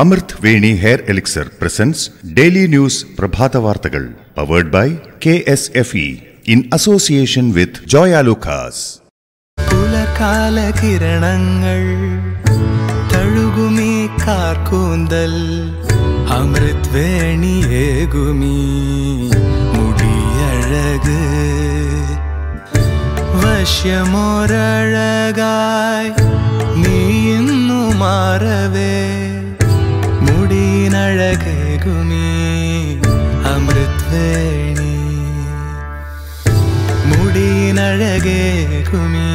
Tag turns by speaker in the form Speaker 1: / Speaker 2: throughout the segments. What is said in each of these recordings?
Speaker 1: അമൃത് Veni hair elixir presents daily news പ്രഭാത വാർത്തകൾ powered by K S F E in association with Joyalukkas പുലർകാല കിരണങ്ങൾ തഴുകുമീ കാർക്കൂന്തൽ അമൃത് വേണിയേകുമീ മുടിയഴക് വശ്യമോരഴകായ് മുഖമേ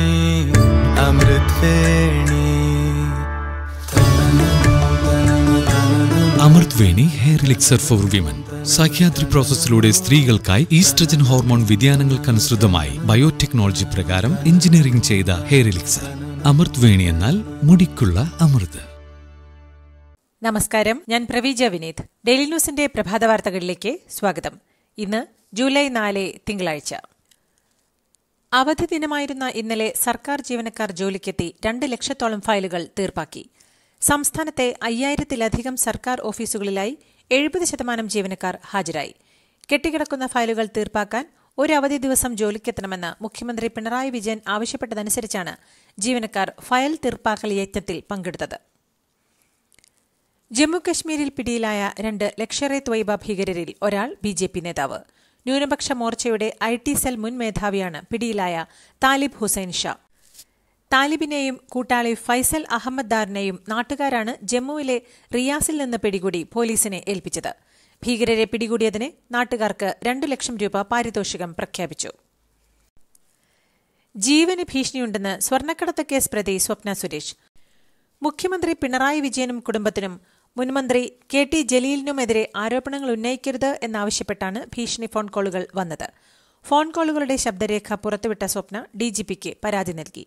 Speaker 1: Amritveni Amritveni hair elixir for women Sahyadri പ്രോസസ്സിലൂടെ സ്ത്രീകൾക്കായി ഈസ്ട്രജൻ ഹോർമോൺ വ്യതിയാനങ്ങൾക്കനുസൃതമായി ബയോടെക്നോളജി പ്രകാരം എഞ്ചിനീയറിംഗ് ചെയ്ത ഹെയർ എലിക്സർ അമൃത് വേണി എന്നാൽ മുടിക്കുള്ള അമൃത് നമസ്കാരം ഞാൻ പ്രവീജ വിനീത് ഡെയിലി ന്യൂസിന്റെ പ്രഭാത വാർത്തകളിലേക്ക് സ്വാഗതം ഇന്ന് ജൂലൈ നാല് തിങ്കളാഴ്ച അവധി ദിനമായിരുന്ന ഇന്നലെ സർക്കാർ ജീവനക്കാർ ജോലിക്കെത്തി രണ്ട് ലക്ഷത്തോളം ഫയലുകൾ തീർപ്പാക്കി സംസ്ഥാനത്തെ അയ്യായിരത്തിലധികം സർക്കാർ ഓഫീസുകളിലായി എഴുപത് ശതമാനം ജീവനക്കാർ ഹാജരായി കെട്ടിക്കിടക്കുന്ന ഫയലുകൾ തീർപ്പാക്കാൻ ഒരു അവധി ദിവസം ജോലിക്കെത്തണമെന്ന് മുഖ്യമന്ത്രി പിണറായി വിജയൻ ആവശ്യപ്പെട്ടതനുസരിച്ചാണ് ജീവനക്കാർ ഫയൽ തീർപ്പാക്കൽ യജ്ഞത്തിൽ പങ്കെടുത്തത് ജമ്മുകശ്മീരിൽ പിടിയിലായ രണ്ട് ലക്ഷറെ ത്വയ്ബ ഭീകരരിൽ ഒരാൾ ബിജെപി നേതാവ് ന്യൂനപക്ഷ മോർച്ചയുടെ ഐ ടി സെൽ മുൻ മേധാവിയാണ് പിടിയിലായ താലിബ് ഹുസൈൻ ഷാ താലിബിനെയും കൂട്ടാളി ഫൈസൽ അഹമ്മദ് ദാറിനെയും നാട്ടുകാരാണ് ജമ്മുവിലെ റിയാസിൽ നിന്ന് പിടികൂടി പോലീസിനെ ഏൽപ്പിച്ചത് ഭീകരരെ പിടികൂടിയതിന് നാട്ടുകാർക്ക് രണ്ടു ലക്ഷം രൂപ പാരിതോഷികം പ്രഖ്യാപിച്ചു ജീവന് ഭീഷണിയുണ്ടെന്ന് സ്വർണ്ണക്കടത്ത് കേസ് പ്രതി സ്വപ്ന സുരേഷ് മുഖ്യമന്ത്രി പിണറായി വിജയനും കുടുംബത്തിനും മുൻ മന്ത്രി കെ ടി ജലീലിനുമെതിരെ ആരോപണങ്ങൾ ഉന്നയിക്കരുത് എന്നാവശ്യപ്പെട്ടാണ് ഭീഷണി ഫോൺ കോളുകൾ വന്നത് ഫോൺ കോളുകളുടെ ശബ്ദരേഖ പുറത്തുവിട്ട സ്വപ്ന ഡിജിപിക്ക് പരാതി നൽകി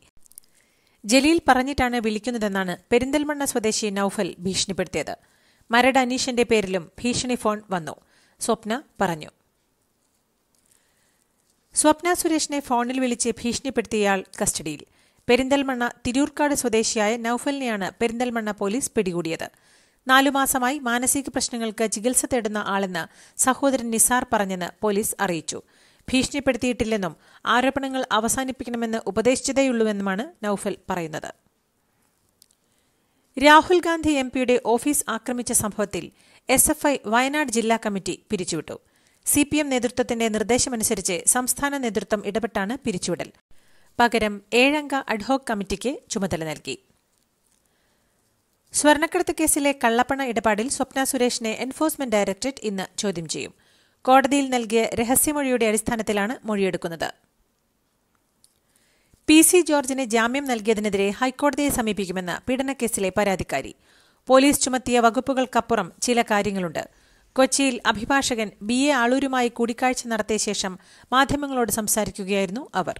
Speaker 1: ജലീൽ പറഞ്ഞിട്ടാണ് വിളിക്കുന്നതെന്നാണ് പെരിന്തൽമണ്ണ സ്വദേശി നൌഫൽ ഭീഷണിപ്പെടുത്തിയത് മരട് അനീഷിന്റെ പേരിലും ഭീഷണി ഫോൺ വന്നു സ്വപ്ന പറഞ്ഞു സ്വപ്ന സുരേഷിനെ ഫോണിൽ വിളിച്ച് ഭീഷണിപ്പെടുത്തിയയാൾ കസ്റ്റഡിയിൽ പെരിന്തൽമണ്ണ തിരൂർക്കാട് സ്വദേശിയായ നൌഫലിനെയാണ് പെരിന്തൽമണ്ണ പോലീസ് പിടികൂടിയത് നാലു മാസമായി മാനസിക പ്രശ്നങ്ങൾക്ക് ചികിത്സ തേടുന്ന ആളെന്ന് സഹോദരൻ നിസാർ പറഞ്ഞെന്ന് പോലീസ് അറിയിച്ചു ഭീഷണിപ്പെടുത്തിയിട്ടില്ലെന്നും ആരോപണങ്ങൾ അവസാനിപ്പിക്കണമെന്ന് ഉപദേശിച്ചതേയുള്ളൂവെന്നുമാണ് നൌഫൽ പറയുന്നത് രാഹുൽ ഗാന്ധി എം പിയുടെ ഓഫീസ് ആക്രമിച്ച സംഭവത്തിൽ എസ് എഫ് ഐ വയനാട് ജില്ലാ കമ്മിറ്റി പിരിച്ചുവിട്ടു സി പി എം നേതൃത്വത്തിന്റെ നിർദ്ദേശമനുസരിച്ച് സംസ്ഥാന നേതൃത്വം ഇടപെട്ടാണ് പിരിച്ചുവിടൽ പകരം ഏഴംഗ അഡ്ഹോക് കമ്മിറ്റിക്ക് ചുമതല നൽകി സ്വർണ്ണക്കടത്ത് കേസിലെ കള്ളപ്പണ ഇടപാടിൽ സ്വപ്ന സുരേഷിനെ എൻഫോഴ്സ്മെന്റ് ഡയറക്ടറേറ്റ് ഇന്ന് ചോദ്യം ചെയ്യും കോടതിയിൽ നൽകിയ രഹസ്യമൊഴിയുടെ അടിസ്ഥാനത്തിലാണ് മൊഴിയെടുക്കുന്നത് പി സി ജോർജിന് ജാമ്യം നൽകിയതിനെതിരെ ഹൈക്കോടതിയെ സമീപിക്കുമെന്ന് പീഡനക്കേസിലെ പരാതിക്കാരി പോലീസ് ചുമത്തിയ വകുപ്പുകൾക്കപ്പുറം ചില കാര്യങ്ങളുണ്ട് കൊച്ചിയിൽ അഭിഭാഷകൻ ബി എ ആളൂരുമായി കൂടിക്കാഴ്ച നടത്തിയ ശേഷം മാധ്യമങ്ങളോട് സംസാരിക്കുകയായിരുന്നു അവർ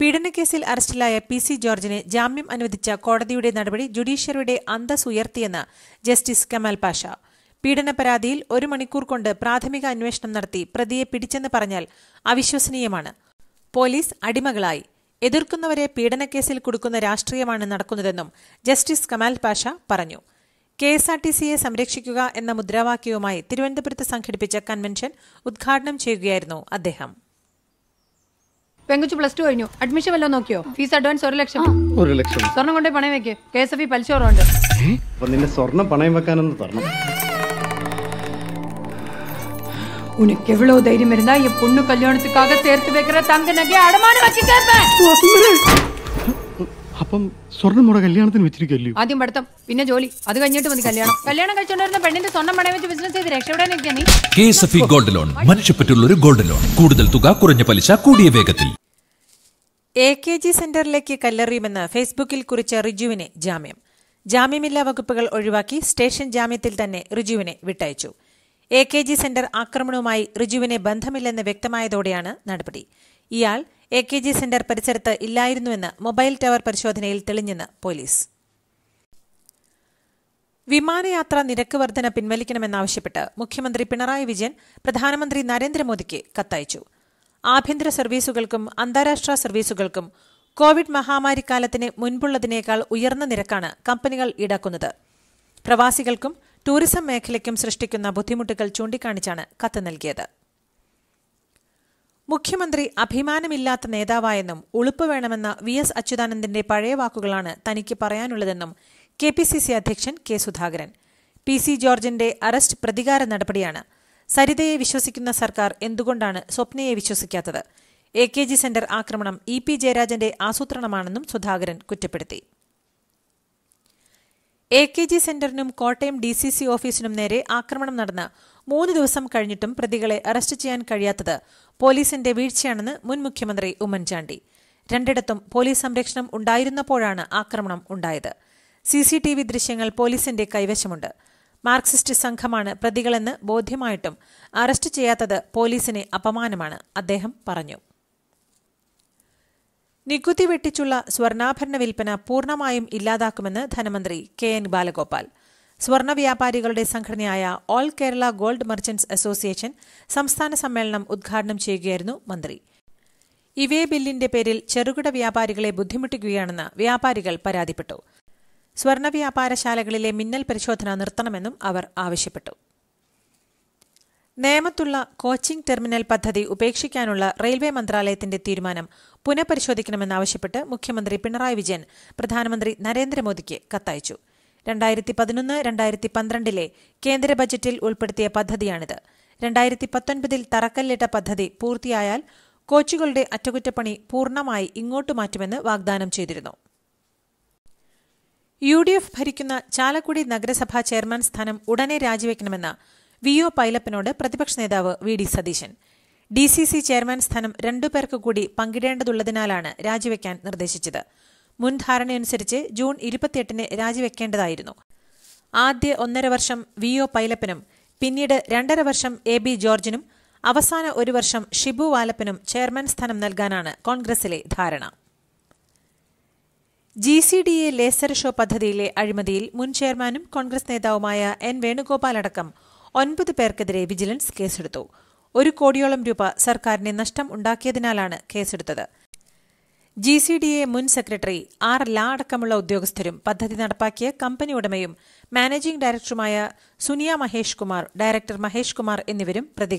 Speaker 1: പീഡനക്കേസിൽ അറസ്റ്റിലായ പി സി ജോർജിനെ ജാമ്യം അനുവദിച്ച കോടതിയുടെ നടപടി ജുഡീഷ്യറിയുടെ അന്തസ് ഉയർത്തിയെന്ന് ജസ്റ്റിസ് കമാൽ പാഷ പീഡന പരാതിയിൽ ഒരു മണിക്കൂർ കൊണ്ട് പ്രാഥമിക അന്വേഷണം നടത്തി പ്രതിയെ പിടിച്ചെന്ന് പറഞ്ഞാൽ അവിശ്വസനീയമാണ് പോലീസ് അടിമകളായി എതിർക്കുന്നവരെ പീഡനക്കേസിൽ കൊടുക്കുന്ന രാഷ്ട്രീയമാണ് നടക്കുന്നതെന്നും ജസ്റ്റിസ് കമാൽ പാഷ പറഞ്ഞു കെ എസ് ആർ ടി സിയെ സംരക്ഷിക്കുക എന്ന മുദ്രാവാക്യവുമായി തിരുവനന്തപുരത്ത് സംഘടിപ്പിച്ച കൺവെൻഷൻ ഉദ്ഘാടനം ചെയ്യുകയായിരുന്നു അദ്ദേഹം പെങ്കുച്ചു പ്ലസ് ടു കഴിഞ്ഞു അഡ്മിഷൻ വല്ലതും നോക്കിയോ ഫീസ് അഡ്വാൻസ് ഒരു ലക്ഷം ഒരു ലക്ഷം സ്വർണം കൊണ്ട് പണയം വെക്ക് കെ എസ് എഫ് ഇ പലിശ കുറവുണ്ട് നിന്റെ സ്വർണം പണയം വെക്കാനൊന്ന് തരണം உனக்கு ധൈര്യം വരുന്ന ഈ പൊണ്ണു കല്യാണത്തിക്കാകെ கல்யாணத்துக்காக വെക്കുന്ന வைக்கிற അടമാനം വെച്ചിട്ട് അപ്പം സ്വർണം നമ്മുടെ കല്യാണത്തിന് വെച്ചിരിക്കല്ലോ ആദ്യം പഠിത്തം പിന്നെ ജോലി അത് കഴിഞ്ഞിട്ട് മതി കല്യാണം കല്യാണം കഴിച്ചോണ്ടിരുന്ന പെണ്ണിന്റെ സ്വർണ്ണം പണയം വെച്ച് ബിസിനസ് ചെയ്ത് രക്ഷപ്പെടാൻ ഗോൾഡ് ലോൺ മനുഷ്യപ്പറ്റുള്ള ഒരു ഗോൾഡ് ലോൺ കൂടുതൽ തുക കുറഞ്ഞ പലിശ കൂടിയ വേഗത്തിൽ എ കെ ജി സെന്ററിലേക്ക് കല്ലെറിയുമെന്ന് ഫേസ്ബുക്കിൽ കുറിച്ച റിജുവിനെ ജാമ്യം ജാമ്യമില്ലാ വകുപ്പുകൾ ഒഴിവാക്കി സ്റ്റേഷൻ ജാമ്യത്തിൽ തന്നെ റിജുവിനെ വിട്ടയച്ചു എ കെ ജി സെന്റർ ആക്രമണവുമായി റിജുവിനെ ബന്ധമില്ലെന്ന് വ്യക്തമായതോടെയാണ് നടപടി ഇയാൾ എ കെ ജി സെന്റർ പരിസരത്ത് ഇല്ലായിരുന്നുവെന്ന് മൊബൈൽ ടവർ പരിശോധനയിൽ തെളിഞ്ഞെന്ന് പോലീസ് വിമാനയാത്ര നിരക്ക് വർധന പിൻവലിക്കണമെന്നാവശ്യപ്പെട്ട് മുഖ്യമന്ത്രി പിണറായി വിജയൻ പ്രധാനമന്ത്രി നരേന്ദ്രമോദിക്ക് കത്തയച്ചു ആഭ്യന്തര സർവീസുകൾക്കും അന്താരാഷ്ട്ര സർവീസുകൾക്കും കോവിഡ് മഹാമാരിക്കാലത്തിന് മുൻപുള്ളതിനേക്കാൾ ഉയർന്ന നിരക്കാണ് കമ്പനികൾ ഈടാക്കുന്നത് പ്രവാസികൾക്കും ടൂറിസം മേഖലയ്ക്കും സൃഷ്ടിക്കുന്ന ബുദ്ധിമുട്ടുകൾ ചൂണ്ടിക്കാണിച്ചാണ് കത്ത് നൽകിയത് മുഖ്യമന്ത്രി അഭിമാനമില്ലാത്ത നേതാവായെന്നും ഉളുപ്പ് വേണമെന്ന വി എസ് അച്യുതാനന്ദന്റെ പഴയ വാക്കുകളാണ് തനിക്ക് പറയാനുള്ളതെന്നും കെ പി സി സി അധ്യക്ഷൻ കെ സുധാകരൻ പി സി ജോർജിന്റെ അറസ്റ്റ് പ്രതികാര നടപടിയാണ് സരിതയെ വിശ്വസിക്കുന്ന സർക്കാർ എന്തുകൊണ്ടാണ് സ്വപ്നയെ വിശ്വസിക്കാത്തത് എ കെ ജി സെന്റർ ആക്രമണം ഇ പി ജയരാജന്റെ ആസൂത്രണമാണെന്നും സുധാകരൻ കുറ്റപ്പെടുത്തി എ കെ ജി സെന്ററിനും കോട്ടയം ഡി സി സി ഓഫീസിനും നേരെ ആക്രമണം നടന്ന് മൂന്ന് ദിവസം കഴിഞ്ഞിട്ടും പ്രതികളെ അറസ്റ്റ് ചെയ്യാൻ കഴിയാത്തത് പോലീസിന്റെ വീഴ്ചയാണെന്ന് മുൻ മുഖ്യമന്ത്രി ഉമ്മൻചാണ്ടി രണ്ടിടത്തും പോലീസ് സംരക്ഷണം ഉണ്ടായിരുന്നപ്പോഴാണ് ആക്രമണം ഉണ്ടായത് സി സി ടി വി ദൃശ്യങ്ങൾ പോലീസിന്റെ കൈവശമുണ്ട് മാർക്സിസ്റ്റ് സംഘമാണ് പ്രതികളെന്ന് ബോധ്യമായിട്ടും അറസ്റ്റ് ചെയ്യാത്തത് പോലീസിനെ അപമാനമാണ് അദ്ദേഹം പറഞ്ഞു നികുതി വെട്ടിച്ചുള്ള സ്വർണ്ണാഭരണ വിൽപ്പന പൂർണ്ണമായും ഇല്ലാതാക്കുമെന്ന് ധനമന്ത്രി കെ എൻ ബാലഗോപാൽ സ്വർണ്ണ വ്യാപാരികളുടെ സംഘടനയായ all Kerala gold merchants association സംസ്ഥാന സമ്മേളനം ഉദ്ഘാടനം ചെയ്യുകയായിരുന്നു മന്ത്രി ഇവേ ബില്ലിന്റെ പേരിൽ ചെറുകിട വ്യാപാരികളെ ബുദ്ധിമുട്ടിക്കുകയാണെന്ന് വ്യാപാരികൾ പരാതിപ്പെട്ടു സ്വർണ്ണ വ്യാപാരശാലകളിലെ മിന്നൽ പരിശോധന നിർത്തണമെന്നും അവർ ആവശ്യപ്പെട്ടു നേമത്തുള്ള കോച്ചിംഗ് ടെർമിനൽ പദ്ധതി ഉപേക്ഷിക്കാനുള്ള റെയിൽവേ മന്ത്രാലയത്തിന്റെ തീരുമാനം പുനഃപരിശോധിക്കണമെന്നാവശ്യപ്പെട്ട് മുഖ്യമന്ത്രി പിണറായി വിജയൻ പ്രധാനമന്ത്രി നരേന്ദ്രമോദിക്ക് കത്തയച്ചു രണ്ടായിരത്തി പതിനൊന്ന് രണ്ടായിരത്തി പന്ത്രണ്ടിലെ കേന്ദ്ര ബജറ്റിൽ ഉൾപ്പെടുത്തിയ പദ്ധതിയാണിത് രണ്ടായിരത്തി പത്തൊൻപതിൽ തറക്കല്ലിട്ട പദ്ധതി പൂർത്തിയായാൽ കോച്ചുകളുടെ അറ്റകുറ്റപ്പണി പൂർണ്ണമായി ഇങ്ങോട്ട് മാറ്റുമെന്ന് വാഗ്ദാനം ചെയ്തിരുന്നു യു ഡി എഫ് ഭരിക്കുന്ന ചാലക്കുടി നഗരസഭാ ചെയർമാൻ സ്ഥാനം ഉടനെ രാജിവെക്കണമെന്ന വി ഒ പൈലപ്പനോട് പ്രതിപക്ഷ നേതാവ് V D Satheesan D C C chairman സ്ഥാനം രണ്ടു പേർക്ക് കൂടി പങ്കിടേണ്ടതുള്ളതിനാലാണ് രാജിവെക്കാൻ നിർദ്ദേശിച്ചത് മുൻ ധാരണയനുസരിച്ച് ജൂൺ ഇരുപത്തിയെട്ടിന് രാജിവെക്കേണ്ടതായിരുന്നു ആദ്യ ഒന്നര വർഷം വി ഒ പൈലപ്പനും പിന്നീട് രണ്ടര വർഷം എ ബി ജോർജിനും അവസാന ഒരു വർഷം ഷിബു വാലപ്പനും ചെയർമാൻ സ്ഥാനം നൽകാനാണ് കോൺഗ്രസിലെ ധാരണ G C D A laser show പദ്ധതിയിലെ അഴിമതിയിൽ മുൻ ചെയർമാനും കോൺഗ്രസ് നേതാവുമായ എൻ വേണുഗോപാൽ അടക്കം ഒൻപത് പേർക്കെതിരെ വിജിലൻസ് കേസെടുത്തു ഒരു കോടിയോളം രൂപ സർക്കാരിന് നഷ്ടം ഉണ്ടാക്കിയതിനാലാണ് കേസെടുത്തത് जीसीडीए मुन डी आर मुं सी आर् लाडकम उदस्थर पद्धति कंपनी उड़म मानेजिंग डयरक्टरुआ सुनिया महेश कुमार डायरेक्टर महेश कुमार प्रति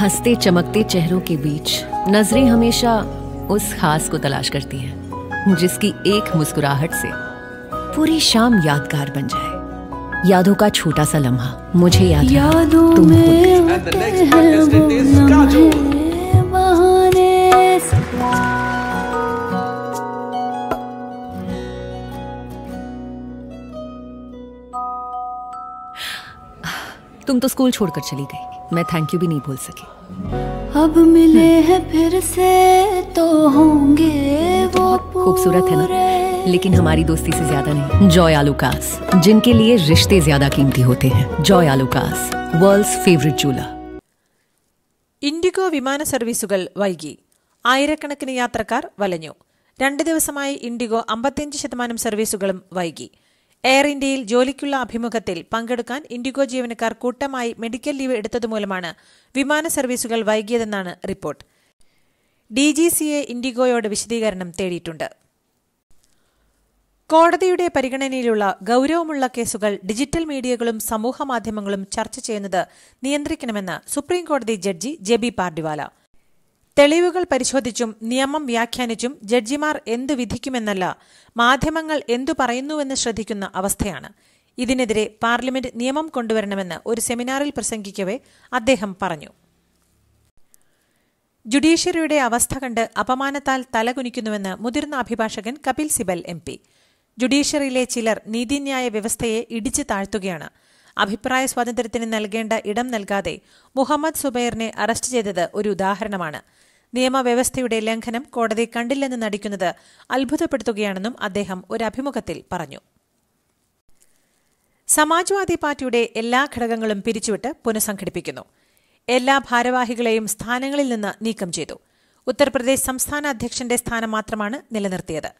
Speaker 1: हंसते चमकते चेहरों के बीच नजरें हमेशा उस खास को तलाश करती हैं जिसकी एक मुस्कुराहट से पूरी शाम यादगार बन जाए यादों का छोटा सा लम्हा मुझे याद यादों में तुम तो स्कूल छोड़कर चली गई मैं थैंक यू भी नहीं बोल सकी अब मिले हैं फिर से तो होंगे वो खूबसूरत है ना लेकिन हमारी दोस्ती से ज्यादा नहीं जॉय आलूकास जिनके लिए रिश्ते ज्यादा कीमती होते हैं जॉय आलूकास വേൾഡ്സ് ഫേവറേറ്റ് ജൂല ഇൻഡിഗോ വിമാന സർവീസുകൾ വൈകി ആയിരക്കണക്കിന് യാത്രക്കാർ വലഞ്ഞു രണ്ട് ദിവസമായി ഇൻഡിഗോ അമ്പത്തിയഞ്ച് ശതമാനം സർവീസുകളും വൈകി എയർ ഇന്ത്യയിൽ ജോലിക്കുള്ള അഭിമുഖത്തിൽ പങ്കെടുക്കാൻ ഇൻഡിഗോ ജീവനക്കാർ കൂട്ടമായി മെഡിക്കൽ ലീവ് എടുത്തതുമൂലമാണ് വിമാന സർവീസുകൾ വൈകിയതെന്നാണ് റിപ്പോർട്ട് ഡി ജി എ ഇൻഡിഗോയോട് വിശദീകരണം തേടിയിട്ടുണ്ട് കോടതിയുടെ പരിഗണനയിലുള്ള ഗൌരവമുള്ള കേസുകൾ ഡിജിറ്റൽ മീഡിയകളും സമൂഹമാധ്യമങ്ങളും ചർച്ച ചെയ്യുന്നത് നിയന്ത്രിക്കണമെന്ന് സുപ്രീംകോടതി ജഡ്ജി ജെ ബി പാർഡിവാല തെളിവുകൾ പരിശോധിച്ചും നിയമം വ്യാഖ്യാനിച്ചും ജഡ്ജിമാർ എന്തു വിധിക്കുമെന്നല്ല മാധ്യമങ്ങൾ എന്തു പറയുന്നുവെന്ന് ശ്രദ്ധിക്കുന്ന അവസ്ഥയാണ് ഇതിനെതിരെ പാർലമെന്റ് നിയമം കൊണ്ടുവരണമെന്ന് ഒരു സെമിനാറിൽ പ്രസംഗിക്കവേ അദ്ദേഹം പറഞ്ഞു ജുഡീഷ്യറിയുടെ അവസ്ഥ കണ്ട് അപമാനത്താൽ തലകുനിക്കുന്നുവെന്ന് മുതിർന്ന അഭിഭാഷകൻ കപിൽ സിബൽ എം പി ജുഡീഷ്യറിയിലെ ചിലർ നീതിന്യായ വ്യവസ്ഥയെ ഇടിച്ചു താഴ്ത്തുകയാണ് അഭിപ്രായ സ്വാതന്ത്ര്യത്തിന് നൽകേണ്ട ഇടം നൽകാതെ മുഹമ്മദ് സുബൈറിനെ അറസ്റ്റ് ചെയ്തത് ഒരു ഉദാഹരണമാണ് നിയമവ്യവസ്ഥയുടെ ലംഘനം കോടതി കണ്ടില്ലെന്ന് നടിക്കുന്നത് അത്ഭുതപ്പെടുത്തുകയാണെന്നും അദ്ദേഹം ഒരു അഭിമുഖത്തിൽ പറഞ്ഞു സമാജ്വാദി പാർട്ടിയുടെ എല്ലാ ഘടകങ്ങളും പിരിച്ചുവിട്ട് പുനഃസംഘടിപ്പിക്കുന്നു എല്ലാ ഭാരവാഹികളെയും സ്ഥാനങ്ങളിൽ നിന്ന് നീക്കം ചെയ്തു ഉത്തർപ്രദേശ് സംസ്ഥാന അധ്യക്ഷന്റെ സ്ഥാനം മാത്രമാണ് നിലനിർത്തിയത്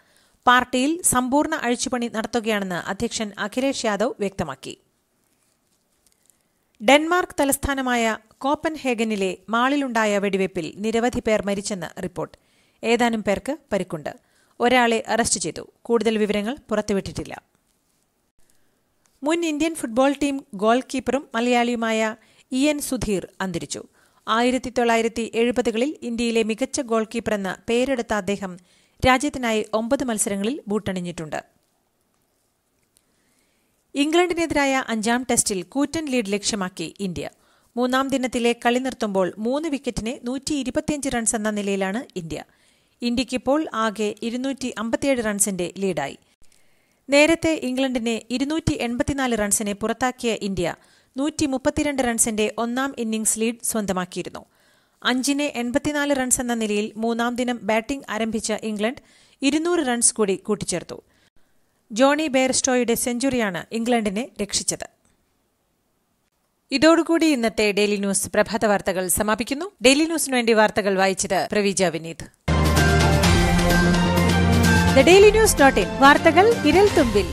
Speaker 1: പാർട്ടിയിൽ സമ്പൂർണ്ണ അഴിച്ചുപണി നടത്തുകയാണെന്ന് അധ്യക്ഷൻ അഖിലേഷ് യാദവ് വ്യക്തമാക്കി ഡെൻമാർക്ക് തലസ്ഥാനമായ കോപ്പൻഹേഗനിലെ മാളിലുണ്ടായ വെടിവയ്പിൽ നിരവധി പേർ മരിച്ചെന്ന് റിപ്പോർട്ട് ഏതാനും പേർക്ക് പരിക്കുണ്ട് ഒരാളെ അറസ്റ്റ് ചെയ്തു കൂടുതൽ വിവരങ്ങൾ പുറത്തുവിട്ടിട്ടില്ല മുൻ ഇന്ത്യൻ ഫുട്ബോൾ ടീം ഗോൾ കീപ്പറും മലയാളിയുമായ ഇ എൻ സുധീർ അന്തരിച്ചു ആയിരത്തി തൊള്ളായിരത്തി എഴുപതുകളിൽ ഇന്ത്യയിലെ മികച്ച ഗോൾ കീപ്പറെന്ന പേരെടുത്ത അദ്ദേഹം രാജ്യത്തിനായി ഒമ്പത് മത്സരങ്ങളിൽ ബൂട്ടണിഞ്ഞിട്ടുണ്ട് ഇംഗ്ലണ്ടിനെതിരായ അഞ്ചാം ടെസ്റ്റിൽ കൂറ്റൻ ലീഡ് ലക്ഷ്യമാക്കി ഇന്ത്യ മൂന്നാം ദിനത്തിലെ കളി നിർത്തുമ്പോൾ മൂന്ന് വിക്കറ്റിന് നൂറ്റി ഇരുപത്തിയഞ്ച് റൺസ് എന്ന നിലയിലാണ് ഇന്ത്യ ഇന്ത്യയ്ക്കിപ്പോൾ ആകെ ഇരുന്നൂറ്റി അമ്പത്തിയേഴ് റൺസിന്റെ ലീഡായി നേരത്തെ ഇംഗ്ലണ്ടിനെ ഇരുന്നൂറ്റി എൺപത്തിനാല് റൺസിനെ പുറത്താക്കിയ ഇന്ത്യ നൂറ്റി മുപ്പത്തിരണ്ട് റൺസിന്റെ ഒന്നാം ഇന്നിംഗ്സ് ലീഡ് സ്വന്തമാക്കിയിരുന്നു അഞ്ചിന് എൺപത്തിനാല് റൺസ് എന്ന നിലയിൽ മൂന്നാം ദിനം ബാറ്റിംഗ് ആരംഭിച്ച ഇംഗ്ലണ്ട് ഇരുന്നൂറ് റൺസ് കൂടി കൂട്ടിച്ചേർത്തു ജോണി ബെയർസ്റ്റോയുടെ സെഞ്ചുറിയാണ് ഇംഗ്ലണ്ടിനെ രക്ഷിച്ചത് ഇതോടുകൂടി ഇന്നത്തെ ഡെയിലി ന്യൂസ് പ്രഭാത വാർത്തകൾ സമാപിക്കുന്നു ഡെയിലി ന്യൂസിന് വേണ്ടി വാർത്തകൾ വായിച്ചത് Praveeja Vineeth daily news dot in വാർത്തകൾ വിരൽ തുമ്പിൽ